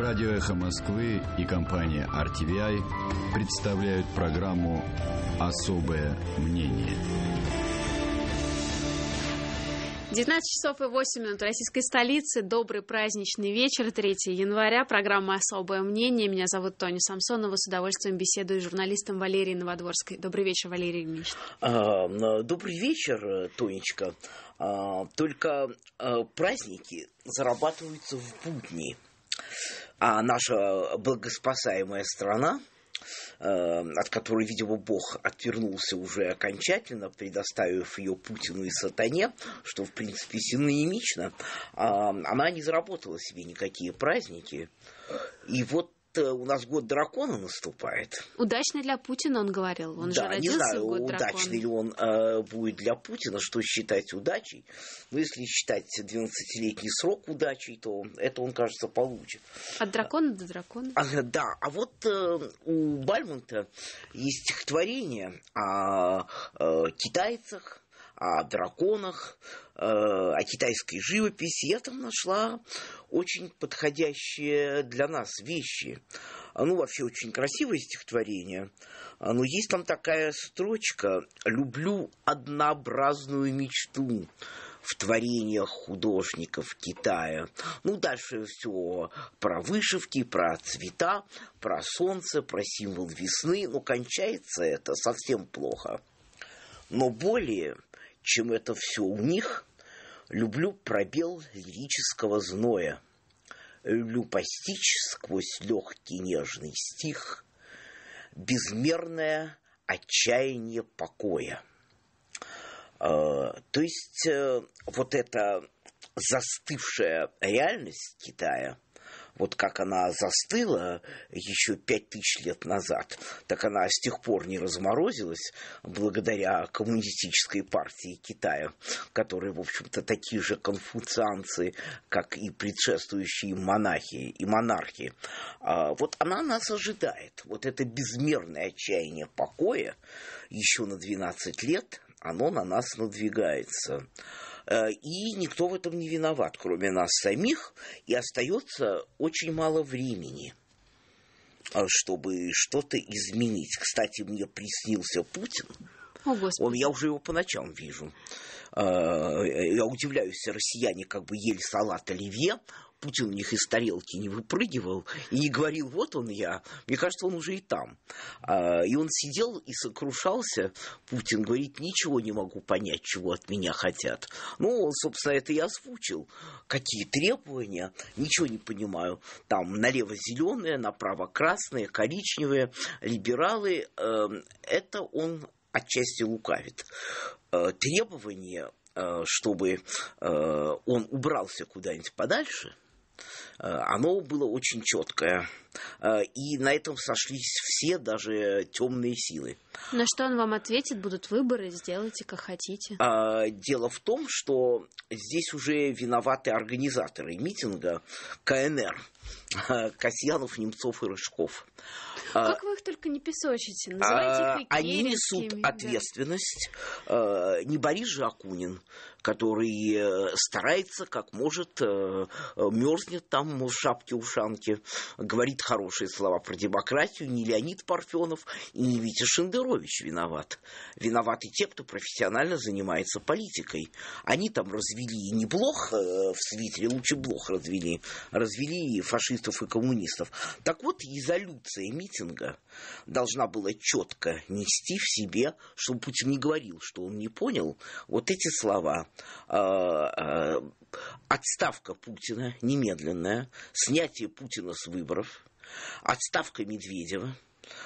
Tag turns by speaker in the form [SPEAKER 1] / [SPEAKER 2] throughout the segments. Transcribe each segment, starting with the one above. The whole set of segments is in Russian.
[SPEAKER 1] Радио «Эхо Москвы» и компания RTVI представляют программу «Особое мнение». 19 часов и 8 минут российской столицы. Добрый праздничный вечер, 3 января. Программа «Особое мнение». Меня зовут Тоня Самсонова. С удовольствием беседую с журналистом Валерией Новодворской. Добрый вечер, Валерий Ильич.
[SPEAKER 2] А, добрый вечер, Тонечка. А, только а, праздники зарабатываются в будни. А наша благоспасаемая страна, э, от которой, видимо, Бог отвернулся уже окончательно, предоставив ее Путину и сатане, что, в принципе, синонимично, а, она не заработала себе никакие праздники. И вот Э, у нас год дракона наступает.
[SPEAKER 1] Удачный для Путина, он говорил. Он да, же родился не знаю, в год удачный дракона. ли
[SPEAKER 2] он э, будет для Путина, что считать удачей. Но если считать 12-летний срок удачей, то это он, кажется, получит.
[SPEAKER 1] От дракона до дракона.
[SPEAKER 2] А, да, а вот э, у Бальмонта есть стихотворение о э, китайцах, о драконах, э, о китайской живописи. Я там нашла очень подходящие для нас вещи. Ну, вообще очень красивое стихотворение. Но есть там такая строчка «Люблю однообразную мечту» в творениях художников Китая. Ну, дальше все про вышивки, про цвета, про солнце, про символ весны. Но кончается это совсем плохо. Но более чем это все у них. Люблю пробел лирического зноя. Люблю постичь сквозь легкий нежный стих безмерное отчаяние покоя. А, то есть э, вот эта застывшая реальность Китая – вот как она застыла еще пять тысяч лет назад, так она с тех пор не разморозилась благодаря коммунистической партии Китая, которая, в общем-то, такие же конфуцианцы, как и предшествующие монахи и монархи. А вот она нас ожидает. Вот это безмерное отчаяние покоя еще на 12 лет, оно на нас надвигается. Э, и никто в этом не виноват, кроме нас самих, и остается очень мало времени э, чтобы что-то изменить. Кстати, мне приснился Путин. О, Господи. Он, я уже его по ночам вижу. Э, я удивляюсь, россияне как бы ели салат оливье, Путин у них из тарелки не выпрыгивал и не говорил, вот он я. Мне кажется, он уже и там. А, и он сидел и сокрушался. Путин говорит, ничего не могу понять, чего от меня хотят. Ну, он, собственно, это и озвучил. Какие требования, ничего не понимаю. Там налево зеленые, направо красные, коричневые, либералы. Эм, это он отчасти лукавит. Э, требования э, чтобы э, он убрался куда-нибудь подальше – Э, оно было очень четкое. Э, и на этом сошлись все, даже темные силы.
[SPEAKER 1] На что он вам ответит? Будут выборы, сделайте как хотите.
[SPEAKER 2] А, дело в том, что здесь уже виноваты организаторы митинга КНР. Э, Касьянов, Немцов и Рыжков. Как
[SPEAKER 1] вы их только не песочите? Называйте их Они несут
[SPEAKER 2] ответственность. Не Борис же Акунин, который э, старается, как может, э, э, мерзнет там в шапке-ушанке, говорит хорошие слова про демократию, не Леонид Парфенов и не Витя Шендерович виноват. Виноваты те, кто профессионально занимается политикой. Они там развели не Блох в свитере, лучше Блох развели, развели фашистов и коммунистов. Так вот, резолюция митинга должна была четко нести в себе, чтобы Путин не говорил, что он не понял, вот эти слова. Э, э, отставка Путина немедленная, снятие Путина с выборов, отставка Медведева,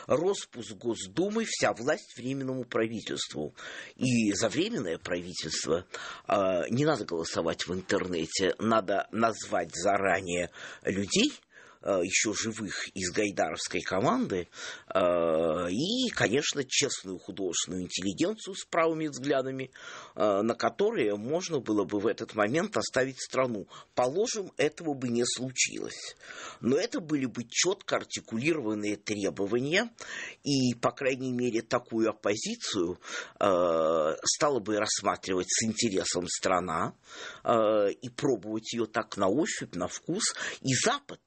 [SPEAKER 2] Роспуск Госдумы, вся власть временному правительству. И за временное правительство э, не надо голосовать в интернете, надо назвать заранее людей, Э, еще живых из гайдаровской команды, э, и, конечно, честную художественную интеллигенцию с правыми взглядами, э, на которые можно было бы в этот момент оставить страну. Положим, этого бы не случилось. Но это были бы четко артикулированные требования, и, по крайней мере, такую оппозицию стала бы рассматривать с интересом страна и пробовать ее так на ощупь, на вкус, и Запад,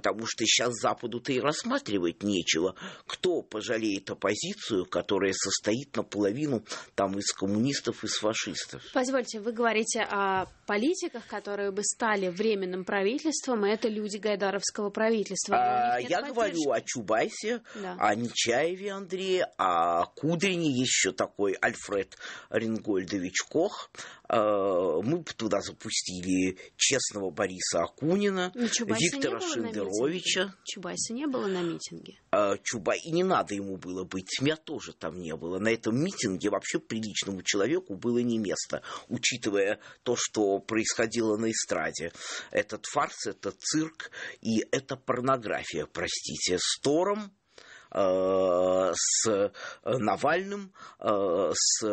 [SPEAKER 2] потому что сейчас Западу-то и рассматривать нечего. Кто пожалеет оппозицию, которая состоит наполовину там из коммунистов, из фашистов?
[SPEAKER 1] Позвольте, вы говорите о политиках, которые бы стали временным правительством, и это люди Гайдаровского правительства. А, я поддержки. говорю о
[SPEAKER 2] Чубайсе, да. о Нечаеве Андрее, о Кудрине, еще такой Альфред Рингольдович Кох, Э, мы бы туда запустили честного Бориса Акунина, ну, Виктора Шендеровича.
[SPEAKER 1] Чубайса не было на митинге.
[SPEAKER 2] Э, Чубай И не надо ему было быть. Меня тоже там не было. На этом митинге вообще приличному человеку было не место, учитывая то, что происходило на эстраде. Этот фарс, это цирк и это порнография, простите. с тором. Э, с э, Навальным, э, с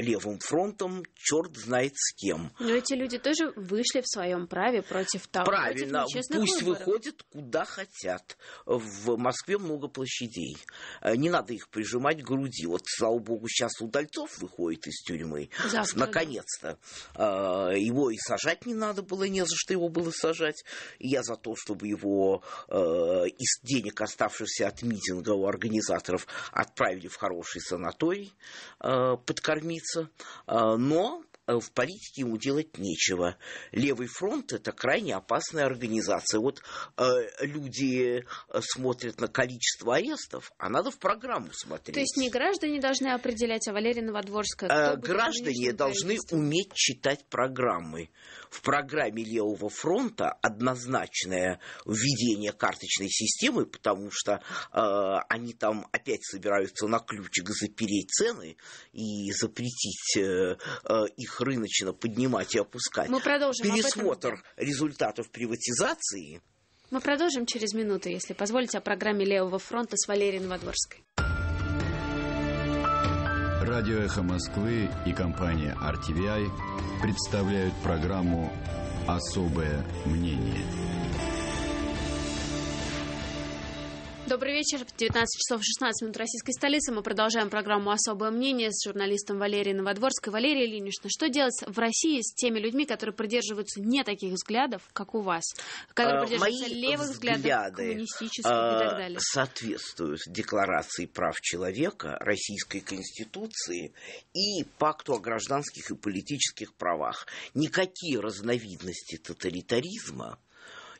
[SPEAKER 2] Левым фронтом, черт знает с кем.
[SPEAKER 1] Но эти люди тоже вышли в своем праве против того, Правильно, против пусть выборов. выходят
[SPEAKER 2] куда хотят. В Москве много площадей. Не надо их прижимать к груди. Вот, слава богу, сейчас Удальцов выходит из тюрьмы. Наконец-то. Да. Его и сажать не надо было, не за что его было сажать. Я за то, чтобы его из денег, оставшихся от митинга, до организаторов отправили в хороший санаторий э, подкормиться, э, но э, в политике ему делать нечего. Левый фронт – это крайне опасная организация. Вот э, люди смотрят на количество арестов, а надо в программу смотреть. То есть
[SPEAKER 1] не граждане должны определять, а Валерия Новодворская? Э, граждане должны
[SPEAKER 2] уметь читать программы в программе Левого фронта однозначное введение карточной системы, потому что э, они там опять собираются на ключик запереть цены и запретить э, э, их рыночно поднимать и опускать. Мы продолжим. Пересмотр этом... результатов
[SPEAKER 1] приватизации. Мы продолжим через минуту, если позволите, о программе Левого фронта с Валерией Новодворской. Радио «Эхо Москвы» и компания RTVI представляют программу «Особое мнение». Добрый вечер. 19 часов 16 минут российской столицы. Мы продолжаем программу «Особое мнение» с журналистом Валерией Новодворской. Валерия Ильинична, что делать в России с теми людьми, которые придерживаются не таких взглядов, как у вас? Которые а, придерживаются Мои левых взглядов, коммунистических а, и так а, далее.
[SPEAKER 2] Соответствуют декларации прав человека, Российской Конституции и Пакту о гражданских и политических правах. Никакие разновидности тоталитаризма,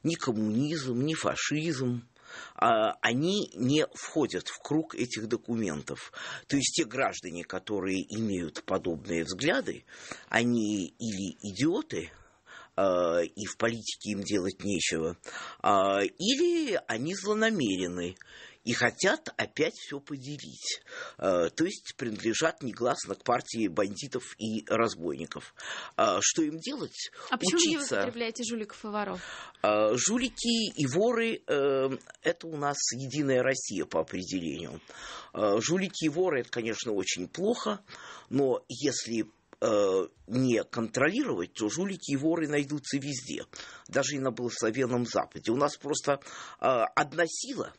[SPEAKER 2] ни коммунизм, ни фашизм – а, они не входят в круг этих документов. То есть те граждане, которые имеют подобные взгляды, они или идиоты, Э, и в политике им делать нечего. А, или они злонамерены и хотят опять все поделить. Э, то есть принадлежат негласно к партии бандитов и разбойников. А, что им делать? А почему Учиться. вы
[SPEAKER 1] употребляете жуликов и воров?
[SPEAKER 2] Э, жулики и воры – это у нас единая Россия по определению. Жулики и воры – это, конечно, очень плохо, но если э, не контролировать, то жулики и воры найдутся везде, даже и на благословенном Западе. У нас просто э, одна сила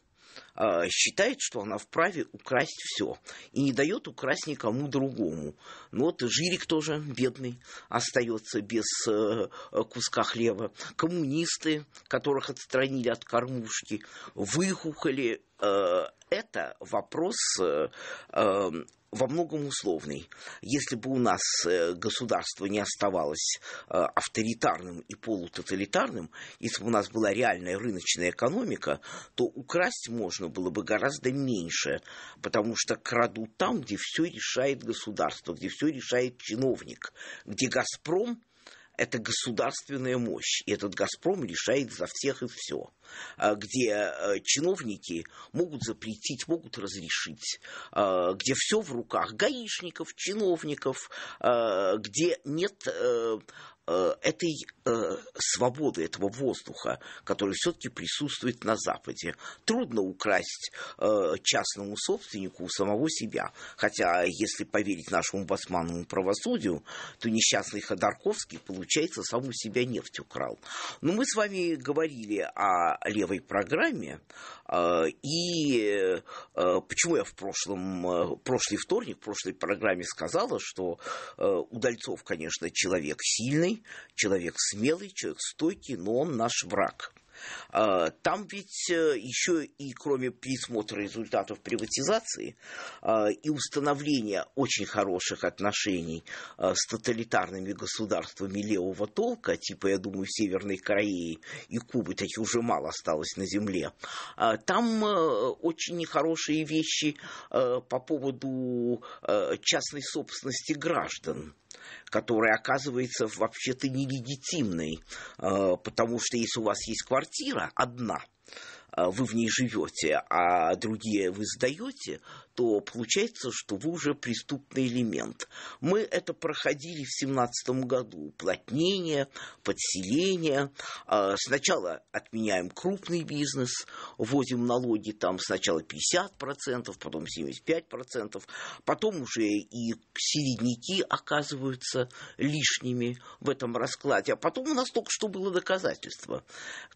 [SPEAKER 2] э, считает, что она вправе украсть все и не дает украсть никому другому. Но ну вот Жирик тоже бедный остается без э, куска хлеба. Коммунисты, которых отстранили от кормушки, выхухоли. Э, это вопрос э, э во многом условный. Если бы у нас э, государство не оставалось э, авторитарным и полутоталитарным, если бы у нас была реальная рыночная экономика, то украсть можно было бы гораздо меньше, потому что крадут там, где все решает государство, где все решает чиновник, где «Газпром» это государственная мощь. И этот «Газпром» решает за всех и все. А где э, чиновники могут запретить, могут разрешить. А где все в руках гаишников, чиновников. А где нет э, Э, этой э, свободы, этого воздуха, который все-таки присутствует на Западе. Трудно украсть э, частному собственнику самого себя. Хотя, если поверить нашему басманному правосудию, то несчастный Ходорковский, получается, сам у себя нефть украл. Но мы с вами говорили о левой программе, и почему я в прошлом, прошлый вторник, в прошлой программе сказала, что Удальцов, конечно, человек сильный, человек смелый, человек стойкий, но он наш враг. А, там ведь э, еще и кроме присмотра результатов приватизации а, и установления очень хороших отношений а, с тоталитарными государствами левого толка, типа, я думаю, Северной Кореи и Кубы, таких уже мало осталось на земле, там э, очень нехорошие вещи э, по поводу частной собственности граждан которая оказывается вообще-то нелегитимной, э, потому что если у вас есть квартира одна, а, вы в ней живете, а другие вы сдаете, то получается, что вы уже преступный элемент. Мы это проходили в 17 году. Уплотнение, подселение. А, сначала отменяем крупный бизнес, вводим налоги там сначала 50%, потом 75%, потом уже и середняки оказываются лишними в этом раскладе. А потом у нас только что было доказательство,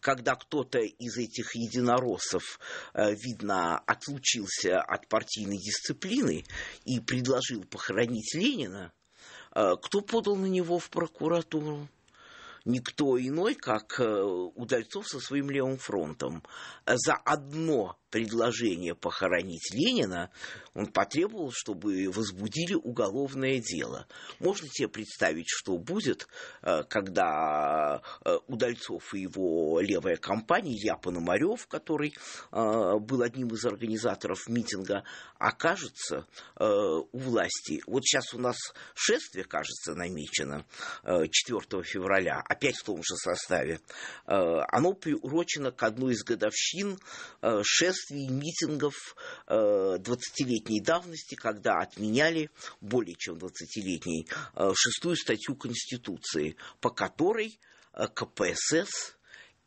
[SPEAKER 2] когда кто-то из этих единородных Единороссов, э, видно, отлучился от партийной дисциплины и предложил похоронить Ленина, э, кто подал на него в прокуратуру? Никто иной, как э, Удальцов со своим левым фронтом. За одно предложение похоронить Ленина, он потребовал, чтобы возбудили уголовное дело. Можно себе представить, что будет, э, когда э, Удальцов и его левая компания, я Пономарев, который э, был одним из организаторов митинга, окажется у власти. Вот сейчас у нас шествие, кажется, намечено 4 февраля, опять в том же составе. Оно приурочено к одной из годовщин шествия последствий митингов 20-летней э, давности, когда отменяли более чем 20-летней э, шестую статью Конституции, по которой э, КПСС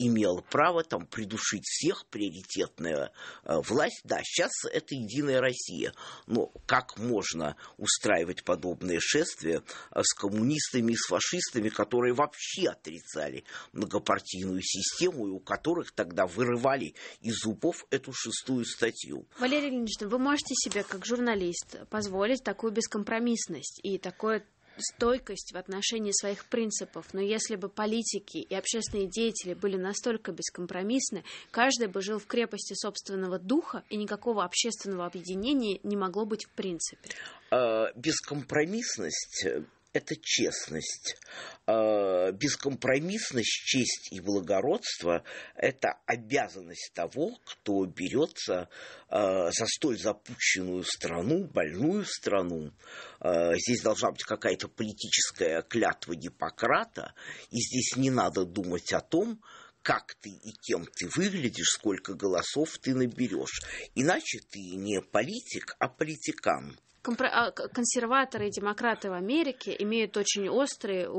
[SPEAKER 2] имела право там придушить всех, приоритетная э, власть. Да, сейчас это единая Россия. Но как можно устраивать подобные шествия э, с коммунистами и с фашистами, которые вообще отрицали многопартийную систему и у которых тогда вырывали из зубов эту шестую статью?
[SPEAKER 1] Валерий Ильинична, вы можете себе как журналист позволить такую бескомпромиссность и такое стойкость в отношении своих принципов. Но если бы политики и общественные деятели были настолько бескомпромиссны, каждый бы жил в крепости собственного духа, и никакого общественного объединения не могло быть в принципе.
[SPEAKER 2] А, бескомпромиссность э, это честность. А, бескомпромиссность, честь и благородство – это обязанность того, кто берется а, за столь запущенную страну, больную страну. А, здесь должна быть какая-то политическая клятва Гиппократа, и здесь не надо думать о том, как ты и кем ты выглядишь, сколько голосов ты наберешь. Иначе ты не политик, а политикан.
[SPEAKER 1] А, консерваторы и демократы в Америке имеют очень острые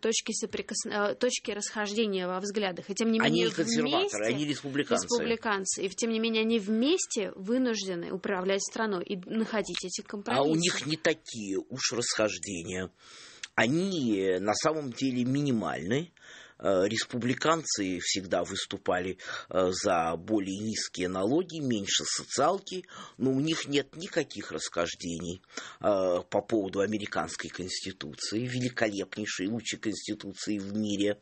[SPEAKER 1] точки, соприкос... Э, точки расхождения во взглядах. И тем не менее, они не консерваторы, вместе... они республиканцы. республиканцы. И тем не менее, они вместе вынуждены управлять страной и находить эти компромиссы. А у них
[SPEAKER 2] не такие уж расхождения. Они э, на самом деле минимальны. Э, республиканцы всегда выступали э, за более низкие налоги, меньше социалки, но ну, у них нет никаких расхождений э, по поводу американской конституции, великолепнейшей, лучшей конституции в мире,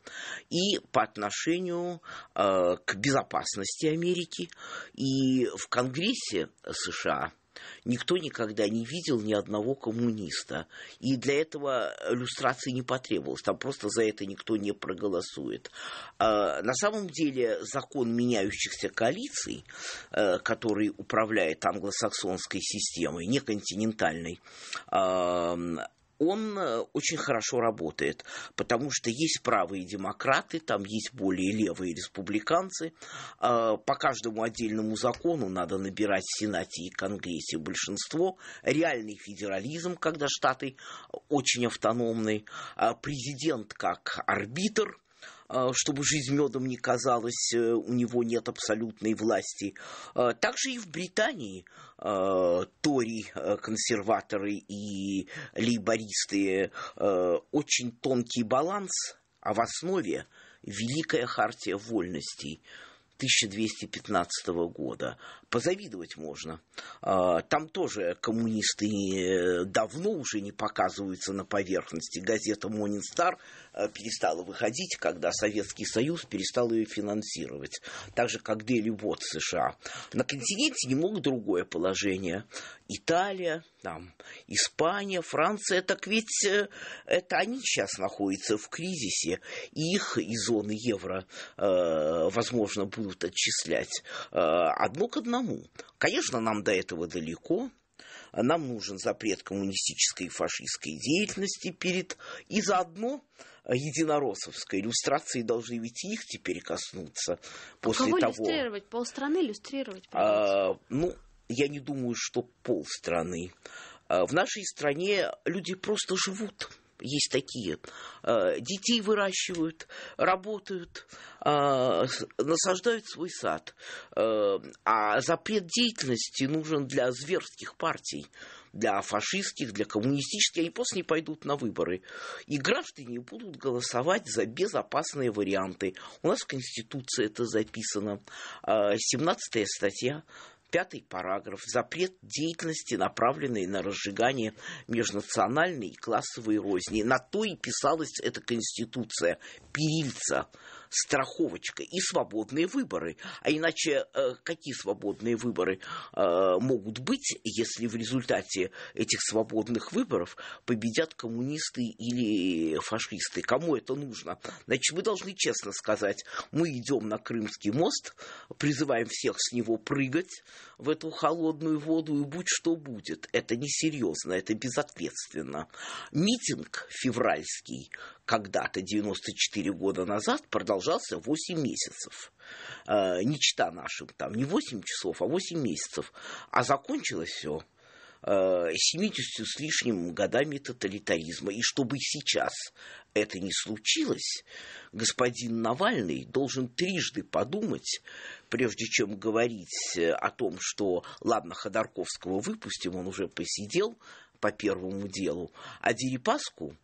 [SPEAKER 2] и по отношению к безопасности Америки. И в Конгрессе США – никто никогда не видел ни одного коммуниста. И для этого иллюстрации не потребовалось. Там просто за это никто не проголосует. А, на самом деле закон меняющихся коалиций, э, который управляет англосаксонской системой, неконтинентальной, он э, очень хорошо работает, потому что есть правые демократы, там есть более левые республиканцы. А, по каждому отдельному закону надо набирать в Сенате и Конгрессе большинство. Реальный федерализм, когда штаты э, очень автономны. А, президент как арбитр – а, чтобы жизнь медом не казалась, э, у него нет абсолютной власти. А, также и в Британии а, тори, консерваторы и лейбористы очень тонкий баланс, а в основе Великая Хартия Вольностей 1215 года, позавидовать можно. А, там тоже коммунисты э, давно уже не показываются на поверхности. Газета «Монин Стар» э, перестала выходить, когда Советский Союз перестал ее финансировать. Так же, как Дели Вот США. На континенте немного другое положение. Италия, там, Испания, Франция, так ведь э, это они сейчас находятся в кризисе, и их из зоны евро, э, возможно, будут отчислять э, одно к одному Потому, конечно, нам до этого далеко, а нам нужен запрет коммунистической и фашистской деятельности перед... И заодно а, единоросовской иллюстрации должны ведь их теперь коснуться после а кого того... иллюстрировать?
[SPEAKER 1] Полстраны иллюстрировать?
[SPEAKER 2] А, ну, я не думаю, что полстраны. А, в нашей стране люди просто живут есть такие, э, детей выращивают, работают, э, насаждают свой сад. Э, а запрет деятельности нужен для зверских партий, для фашистских, для коммунистических. Они после не пойдут на выборы. И граждане будут голосовать за безопасные варианты. У нас в Конституции это записано. 17 статья Пятый параграф. Запрет деятельности, направленной на разжигание межнациональной и классовой розни. На то и писалась эта конституция Пирильца страховочка и свободные выборы. А иначе э, какие свободные выборы э, могут быть, если в результате этих свободных выборов победят коммунисты или фашисты? Кому это нужно? Значит, мы должны честно сказать, мы идем на Крымский мост, призываем всех с него прыгать в эту холодную воду и будь что будет. Это несерьезно, это безответственно. Митинг февральский когда-то 94 года назад продолжал продолжался 8 месяцев. Э, не чита нашим, там не 8 часов, а 8 месяцев. А закончилось все э, 70 с лишним годами тоталитаризма. И чтобы сейчас это не случилось, господин Навальный должен трижды подумать, прежде чем говорить э, о том, что ладно, Ходорковского выпустим, он уже посидел по первому делу, а Дерипаску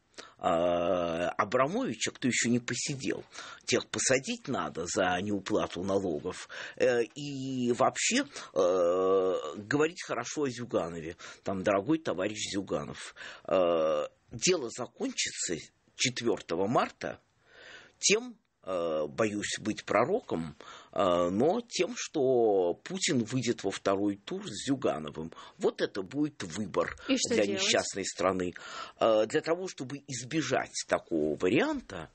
[SPEAKER 2] Э, Абрамовича, кто еще не посидел. Тех посадить надо за неуплату налогов. Э, и вообще э, говорить хорошо о Зюганове. Там, дорогой товарищ Зюганов, дело закончится 4 марта тем, боюсь быть пророком, а, но тем, что Путин выйдет во второй тур с Зюгановым. Вот это будет выбор для делать? несчастной страны. А, для того, чтобы избежать такого варианта,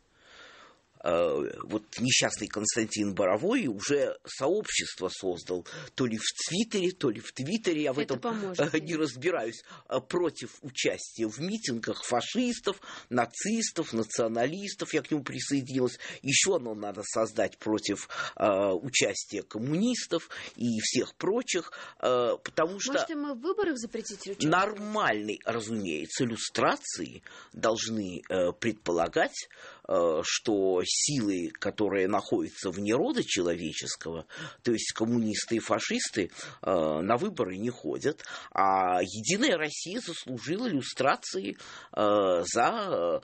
[SPEAKER 2] Э, вот несчастный Константин Боровой уже сообщество создал, то ли в Твиттере, то ли в Твиттере, я в Это этом э, поможет, не разбираюсь, э, против участия в митингах фашистов, нацистов, националистов, я к нему присоединилась. Еще оно надо создать против участия коммунистов и всех прочих, потому что... Можете
[SPEAKER 1] мы в выборах запретить участие?
[SPEAKER 2] Нормальной, разумеется, иллюстрации должны предполагать Э, что силы, которые находятся вне рода человеческого, то есть коммунисты и фашисты, э, на выборы не ходят, а «Единая Россия» заслужила иллюстрации э, за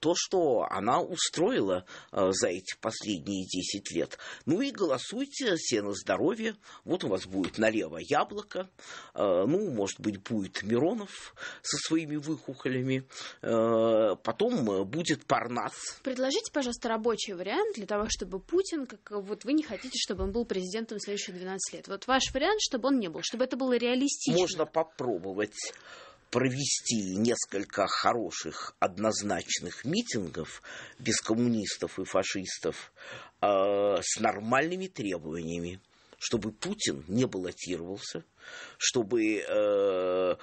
[SPEAKER 2] то, что она устроила за эти последние 10 лет. Ну и голосуйте все на здоровье. Вот у вас будет налево яблоко, ну, может быть, будет Миронов со своими выхухолями, потом будет Парнас,
[SPEAKER 1] Предложите, пожалуйста, рабочий вариант для того, чтобы Путин, как вот вы не хотите, чтобы он был президентом следующие 12 лет. Вот ваш вариант, чтобы он не был, чтобы это было реалистично. Можно
[SPEAKER 2] попробовать провести несколько хороших однозначных митингов без коммунистов и фашистов э, с нормальными требованиями чтобы Путин не баллотировался, чтобы э,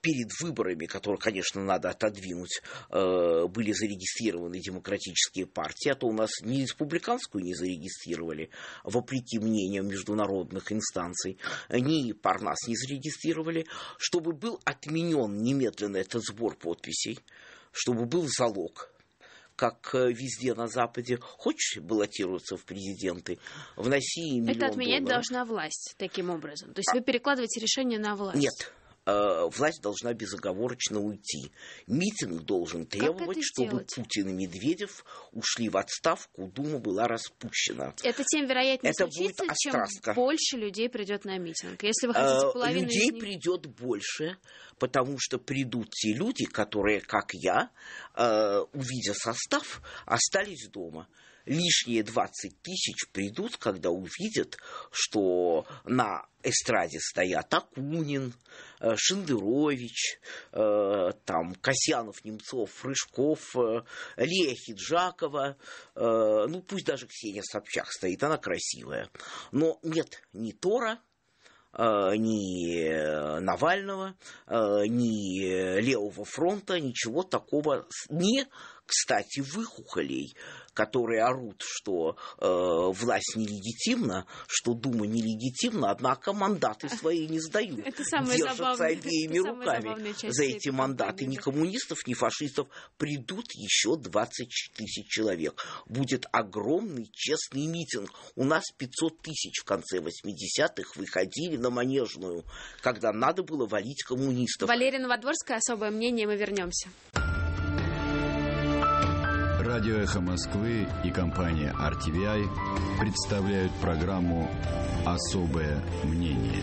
[SPEAKER 2] перед выборами, которые, конечно, надо отодвинуть, э, были зарегистрированы демократические партии, а то у нас ни республиканскую не зарегистрировали, вопреки мнениям международных инстанций, ни Парнас не зарегистрировали, чтобы был отменен немедленно этот сбор подписей, чтобы был залог как э, везде на Западе. Хочешь баллотироваться в президенты? В России миллион Это отменять долларов.
[SPEAKER 1] должна власть таким образом. То есть а... вы перекладываете решение на власть? Нет.
[SPEAKER 2] Э, власть должна безоговорочно уйти. Митинг должен требовать, чтобы сделать? Путин и Медведев ушли в отставку, Дума была распущена.
[SPEAKER 1] Это тем вероятнее Это случится, будет остраска. чем больше людей придет на митинг. Если вы хотите э, половину Людей них...
[SPEAKER 2] придет больше, потому что придут те люди, которые, как я, э, увидя состав, остались дома лишние 20 тысяч придут, когда увидят, что на эстраде стоят Акунин, э, Шендерович, э, там, Касьянов, Немцов, Рыжков, э, Лея Хиджакова, ну, пусть даже Ксения Собчак стоит, она красивая. Но нет ни Тора, ни Навального, ни Левого фронта, ничего такого, ни кстати, выхухолей, которые орут, что э, власть нелегитимна, что Дума нелегитимна, однако мандаты свои не сдают.
[SPEAKER 1] Это самое Держатся забавное, обеими это руками за эти
[SPEAKER 2] мандаты. Ни коммунистов, ни фашистов. Придут еще 20 тысяч человек. Будет огромный честный митинг. У нас 500 тысяч в конце 80-х выходили на Манежную, когда надо было валить коммунистов.
[SPEAKER 1] Валерия Новодворская, особое мнение, мы вернемся. Радио «Эхо Москвы» и компания RTVI представляют программу «Особое мнение».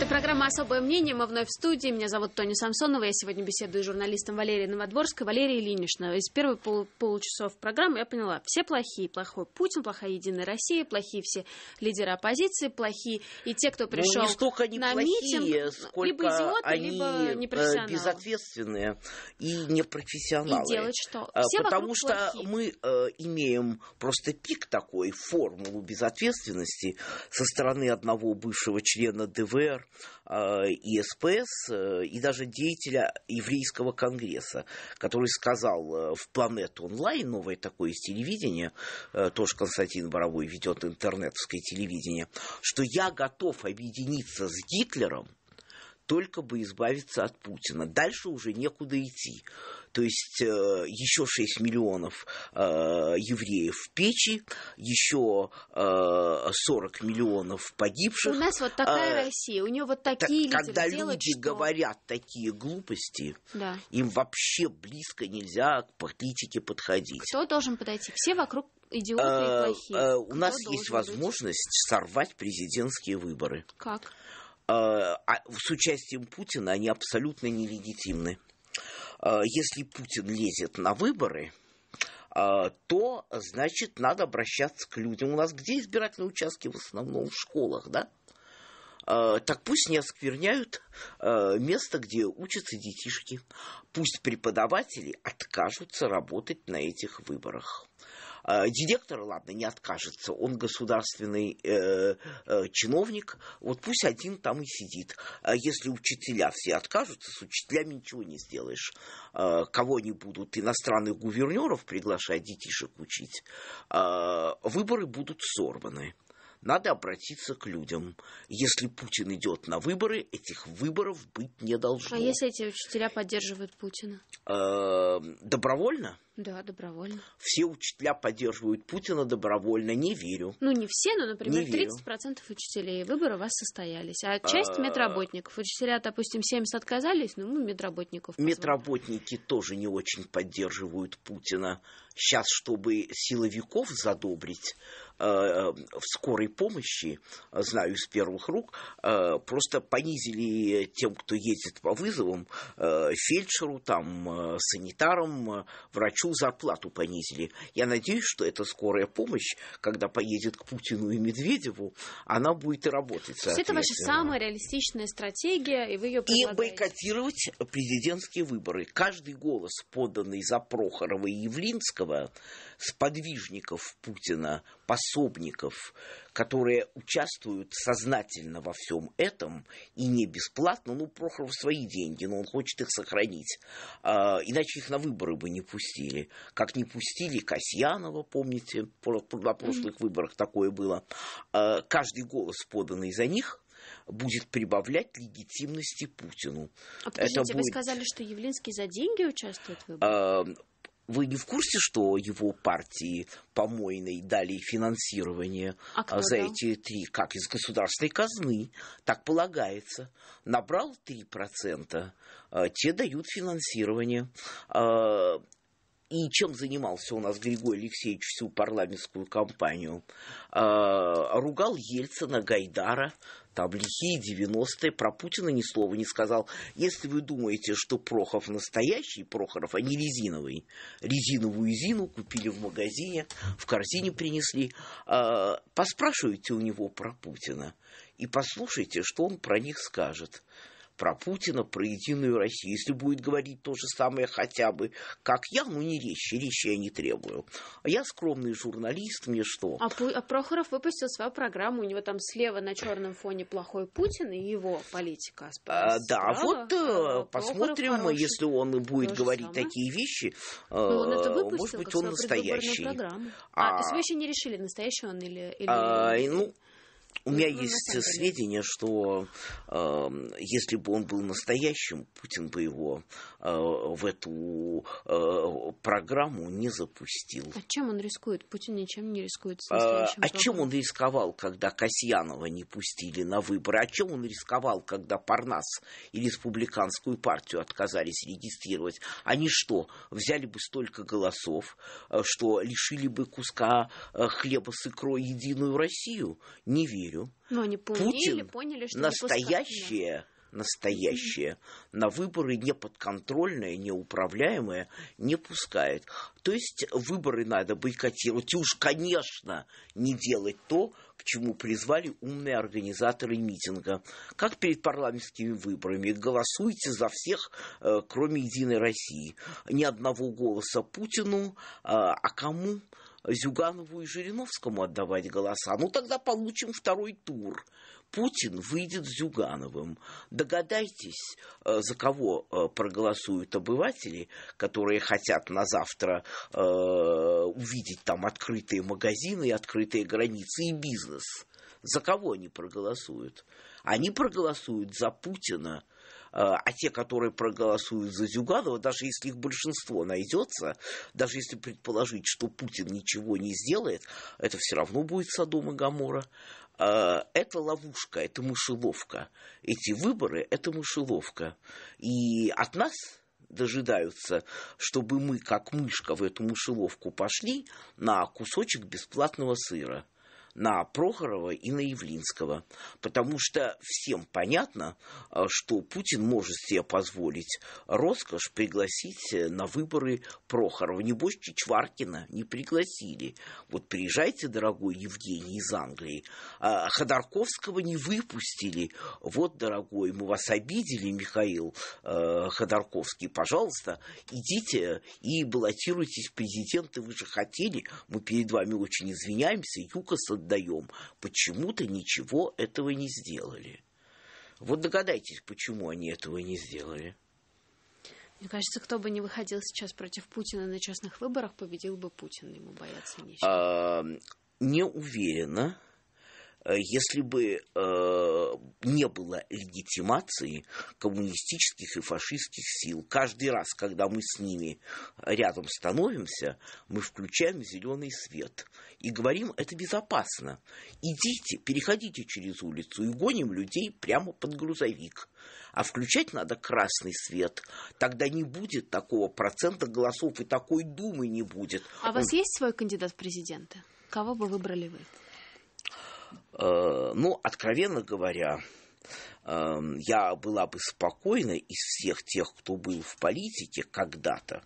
[SPEAKER 1] Это программа «Особое мнение». Мы вновь в студии. Меня зовут Тоня Самсонова. Я сегодня беседую с журналистом Валерией Новодворской, Валерией Ильиничной. Из первых пол получасов программы я поняла, все плохие. Плохой Путин, плохая Единая Россия, плохие все лидеры оппозиции, плохие и те, кто ну, пришел не столько не на плохие, митинг. Сколько либо идиоты, они либо э, непрофессионалы. безответственные
[SPEAKER 2] и непрофессионалы. И делать что? Э, все Потому что плохие. мы э, имеем просто пик такой, формулу безответственности со стороны одного бывшего члена ДВР, Э, и СПС, э, и даже деятеля еврейского конгресса, который сказал э, в «Планет онлайн», новое такое из телевидения, тоже Константин Боровой ведет интернетовское телевидение, что я готов объединиться с Гитлером, только бы избавиться от Путина. Дальше уже некуда идти то есть э, еще 6 миллионов э, евреев в печи, еще 40 э, миллионов погибших. У нас
[SPEAKER 1] вот такая Россия, у нее вот такие так, Когда люди
[SPEAKER 2] что... говорят такие глупости, да. им вообще близко нельзя к политике подходить.
[SPEAKER 1] Кто должен подойти? Все вокруг идиоты и плохие. у нас есть
[SPEAKER 2] возможность быть? сорвать президентские выборы. Как? А, с участием Путина они абсолютно нелегитимны. Э, если Путин лезет на выборы, э, то, значит, надо обращаться к людям. У нас где избирательные участки? В основном в школах, да? Э, так пусть не оскверняют место, где учатся детишки. Пусть преподаватели откажутся работать на этих выборах. А, директор, ладно, не откажется, он государственный э, э, чиновник, вот пусть один там и сидит. А Если учителя все откажутся, с учителями ничего не сделаешь. Э, кого не будут, иностранных гувернеров приглашать детишек учить, э, выборы будут сорваны надо обратиться к людям. Если Путин идет на выборы, этих выборов быть не должно. А
[SPEAKER 1] если эти учителя поддерживают Путина?
[SPEAKER 2] Э, добровольно?
[SPEAKER 1] Да, добровольно.
[SPEAKER 2] Все учителя поддерживают Путина добровольно, не верю.
[SPEAKER 1] Ну, не все, но, например, не 30% учителей выборы у вас состоялись. А часть э, медработников. Учителя, допустим, 70 отказались, но ну, мы медработников позвали.
[SPEAKER 2] Медработники тоже не очень поддерживают Путина. Сейчас, чтобы силовиков задобрить, Э, э, в скорой помощи, э, знаю из первых рук, просто понизили тем, кто ездит по вызовам, фельдшеру, там, санитарам, врачу зарплату понизили. Я надеюсь, что эта скорая помощь, когда поедет к Путину и Медведеву, она будет и работать. То есть это ваша
[SPEAKER 1] самая реалистичная стратегия, и вы ее предлагаете. И
[SPEAKER 2] бойкотировать президентские выборы. Каждый голос, поданный за Прохорова и Явлинского, сподвижников Путина, пособников, которые участвуют сознательно во всем этом и не бесплатно, ну, Прохоров свои деньги, но он хочет их сохранить. А, иначе их на выборы бы не пустили. Как не пустили Касьянова, помните, на прошлых выборах такое было. А, каждый голос, поданный за них, будет прибавлять легитимности Путину. А подождите, Это будет... вы
[SPEAKER 1] сказали, что Явлинский за деньги участвует в выборах?
[SPEAKER 2] А, вы не в курсе, что его партии помойной дали финансирование а, а за дал? эти три, как из государственной казны, так полагается. Набрал 3%, а, те дают финансирование. А, и чем занимался у нас Григорий Алексеевич всю парламентскую кампанию? А, ругал Ельцина, Гайдара, там лихие 90-е, про Путина ни слова не сказал. Если вы думаете, что Прохов настоящий Прохоров, а не резиновый, резиновую Зину купили в магазине, в корзине принесли, э, поспрашивайте у него про Путина и послушайте, что он про них скажет про Путина, про единую Россию. Если будет говорить то же самое хотя бы, как я, ну не речи, речи я не требую. А я скромный журналист, мне что? А,
[SPEAKER 1] а Прохоров выпустил свою программу, у него там слева на черном фоне плохой Путин и его политика. А, справа, а, да, справа, вот
[SPEAKER 2] а, посмотрим, э, хороший, если он будет говорить самое. такие вещи, э, ну, он это выпустил, может быть, он настоящий. А,
[SPEAKER 1] а, то вы еще не решили, настоящий он или... или... А,
[SPEAKER 2] ну, у меня есть сведения, что э, если бы он был настоящим, Путин бы его э, в эту э, программу не запустил. А
[SPEAKER 1] чем он рискует? Путин ничем не рискует. С э, а, а чем он
[SPEAKER 2] рисковал, когда Касьянова не пустили на выборы? А чем он рисковал, когда Парнас и Республиканскую партию отказались регистрировать? Они что, взяли бы столько голосов, э, что лишили бы куска э, хлеба с икрой единую Россию? Не верю верю.
[SPEAKER 1] Но не поняли, Путин поняли, что настоящее,
[SPEAKER 2] не настоящее mm на выборы неподконтрольное, неуправляемое не пускает. То есть выборы надо бойкотировать. И уж, конечно, не делать то, к чему призвали умные организаторы митинга. Как перед парламентскими выборами. Голосуйте за всех, э, кроме «Единой России». Ни одного голоса Путину, э, а кому – Зюганову и Жириновскому отдавать голоса. Ну, тогда получим второй тур. Путин выйдет с Зюгановым. Догадайтесь, э, за кого э, проголосуют обыватели, которые хотят на завтра э, увидеть там открытые магазины открытые границы и бизнес. За кого они проголосуют? Они проголосуют за Путина – Э, а те, которые проголосуют за Зюганова, даже если их большинство найдется, даже если предположить, что Путин ничего не сделает, это все равно будет Содом и Гамора. Э, это ловушка, это мышеловка. Эти выборы – это мышеловка. И от нас дожидаются, чтобы мы, как мышка, в эту мышеловку пошли на кусочек бесплатного сыра – на Прохорова и на Явлинского, потому что всем понятно, э, что Путин может себе позволить роскошь пригласить э, на выборы Прохорова. Не больше Чваркина не пригласили. Вот приезжайте, дорогой Евгений из Англии. А Ходорковского не выпустили. Вот, дорогой, мы вас обидели, Михаил э, Ходорковский, пожалуйста, идите и баллотируйтесь в президенты, вы же хотели, мы перед вами очень извиняемся, ЮКОСа отдаем. Почему-то ничего этого не сделали. Вот догадайтесь, почему они этого не сделали.
[SPEAKER 1] Мне кажется, кто бы не выходил сейчас против Путина на честных выборах, победил бы Путин. Ему бояться нечего.
[SPEAKER 2] А, не уверена. Э, если бы э, не было легитимации коммунистических и фашистских сил, каждый раз, когда мы с ними рядом становимся, мы включаем зеленый свет и говорим, это безопасно. Идите, переходите через улицу и гоним людей прямо под грузовик. А включать надо красный свет. Тогда не будет такого процента голосов и такой думы не будет. А у Он... вас
[SPEAKER 1] есть свой кандидат в президенты? Кого бы выбрали вы?
[SPEAKER 2] Э, ну, откровенно говоря, эм, я была бы спокойна из всех тех, кто был в политике когда-то,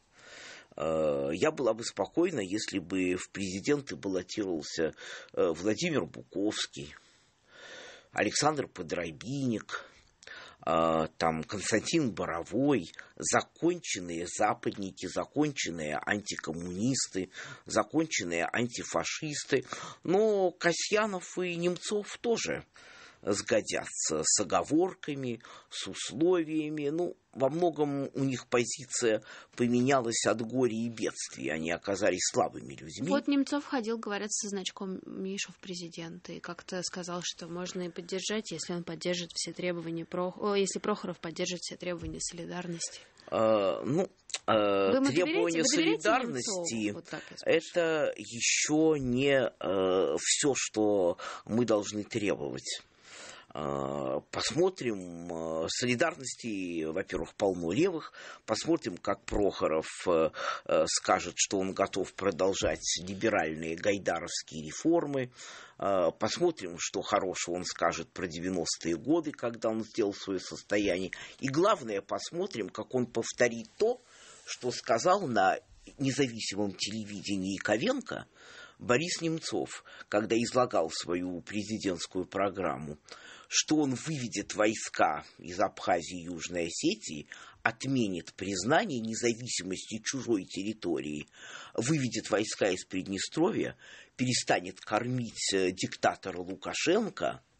[SPEAKER 2] э, я была бы спокойна, если бы в президенты баллотировался э, Владимир Буковский, Александр Подробинник, Э, там Константин Боровой, законченные западники, законченные антикоммунисты, законченные антифашисты. Но Касьянов и Немцов тоже сгодятся с оговорками, с условиями. Ну, во многом у них позиция поменялась от горя и бедствий. Они оказались слабыми людьми. Вот
[SPEAKER 1] Немцов ходил, говорят, со значком Миша в президенты и как-то сказал, что можно и поддержать, если он поддержит все требования, Прох... если Прохоров поддержит все требования солидарности.
[SPEAKER 2] А, ну, а, требования солидарности это еще не э, все, что мы должны требовать. Э, посмотрим, э, солидарности, во-первых, полно левых. Посмотрим, как Прохоров э, скажет, что он готов продолжать либеральные гайдаровские реформы. Посмотрим, что хорошего он скажет про 90-е годы, когда он сделал свое состояние. И главное, посмотрим, как он повторит то, что сказал на независимом телевидении Ковенко – Борис Немцов, когда излагал свою президентскую программу, что он выведет войска из Абхазии и Южной Осетии, отменит признание независимости чужой территории, выведет войска из Приднестровья, перестанет кормить э, диктатора Лукашенко –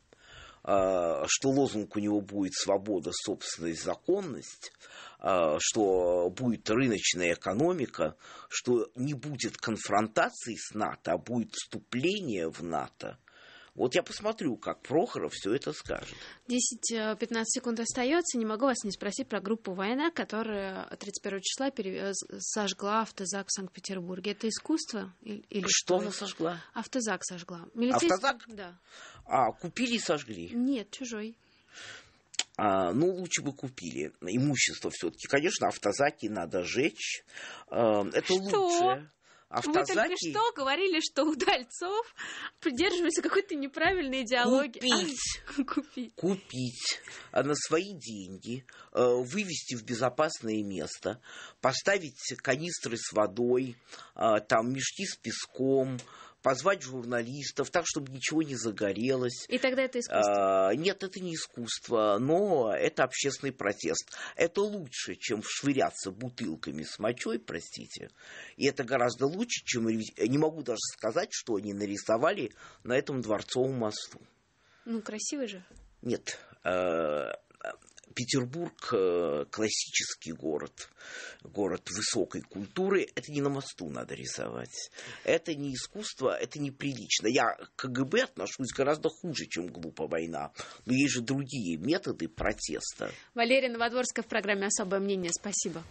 [SPEAKER 2] а, что лозунг у него будет «Свобода, собственность, законность», а, что будет рыночная экономика, что не будет конфронтации с НАТО, а будет вступление в НАТО. Вот я посмотрю, как Прохоров все это скажет.
[SPEAKER 1] 10-15 э, секунд остается. Не могу вас не спросить про группу «Война», которая 31 числа перев... Э, сожгла автозак в Санкт-Петербурге. Это искусство? Или что, что она сожгла? Автозак сожгла. Милицейский... Автозак? Да.
[SPEAKER 2] А, купили и сожгли?
[SPEAKER 1] Нет, чужой.
[SPEAKER 2] А, ну, лучше бы купили имущество все-таки. Конечно, автозаки надо сжечь. А, э, это Что? лучше автозаки... Вы только что
[SPEAKER 1] говорили, что Удальцов придерживается какой-то неправильной идеологии. А, купить. А,
[SPEAKER 2] купить. Купить на свои деньги, а, вывести в безопасное место, поставить канистры с водой, а, там мешки с песком, позвать журналистов, так, чтобы ничего не загорелось.
[SPEAKER 1] И тогда это искусство?
[SPEAKER 2] А, нет, это не искусство, но это общественный протест. Это лучше, чем швыряться бутылками с мочой, простите. И это гораздо лучше, чем... Не могу даже сказать, что они нарисовали на этом дворцовом мосту.
[SPEAKER 1] Ну, красивый же.
[SPEAKER 2] Нет. А, Петербург э, классический город, город высокой культуры. Это не на мосту надо рисовать. Это не искусство, это неприлично. Я к КГБ отношусь гораздо хуже, чем глупо война. Но есть же другие методы протеста.
[SPEAKER 1] Валерия Новодворская в программе «Особое мнение». Спасибо.